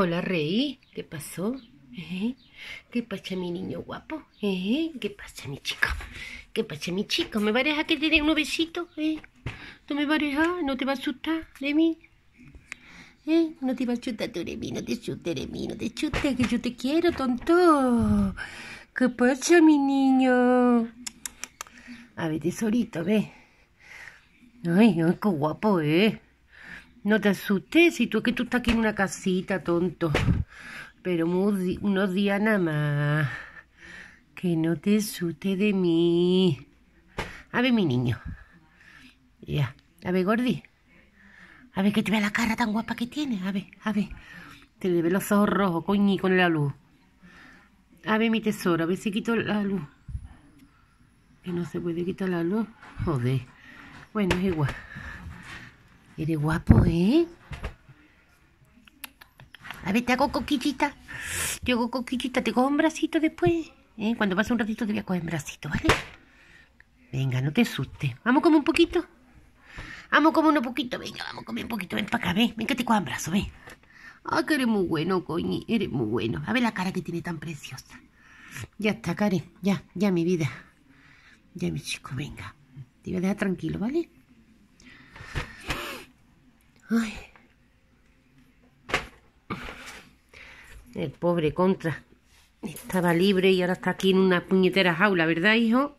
Hola, Rey. ¿Qué pasó? ¿Eh? ¿Qué pasa, mi niño guapo? ¿Eh? ¿Qué pasa, mi chico? ¿Qué pasa, mi chico? ¿Me va que te dé un besito? ¿Eh? ¿No me pareja, ¿No te va a asustar de ¿Eh? No te vas a asustar tú de no te asustes de te asustes, que yo te quiero, tonto. ¿Qué pasa, mi niño? A ver, solito, ve. Ay, ay, qué guapo, ¿eh? No te asustes, si tú que tú estás aquí en una casita, tonto. Pero unos días nada más. Que no te asustes de mí. A ver, mi niño. Ya. A ver, Gordi. A ver, que te vea la cara tan guapa que tiene. A ver, a ver. Te le ve los ojos rojos, coñi, con la luz. A ver, mi tesoro. A ver si quito la luz. Que no se puede quitar la luz. Joder. Bueno, es igual. Eres guapo, ¿eh? A ver, te hago coquillita. Te hago coquillita. Te cojo un bracito después. ¿eh? Cuando pase un ratito te voy a coger un bracito, ¿vale? Venga, no te asustes. Vamos como un poquito. Vamos como un poquito. Venga, vamos a comer un poquito. Ven para acá, ven. Ven que te cojo un brazo, ven. Ay, que eres muy bueno, coño, Eres muy bueno. A ver la cara que tiene tan preciosa. Ya está, Karen. Ya, ya, mi vida. Ya, mi chico, venga. Te voy a dejar tranquilo, ¿vale? Ay. El pobre contra. Estaba libre y ahora está aquí en una puñetera jaula, ¿verdad, hijo?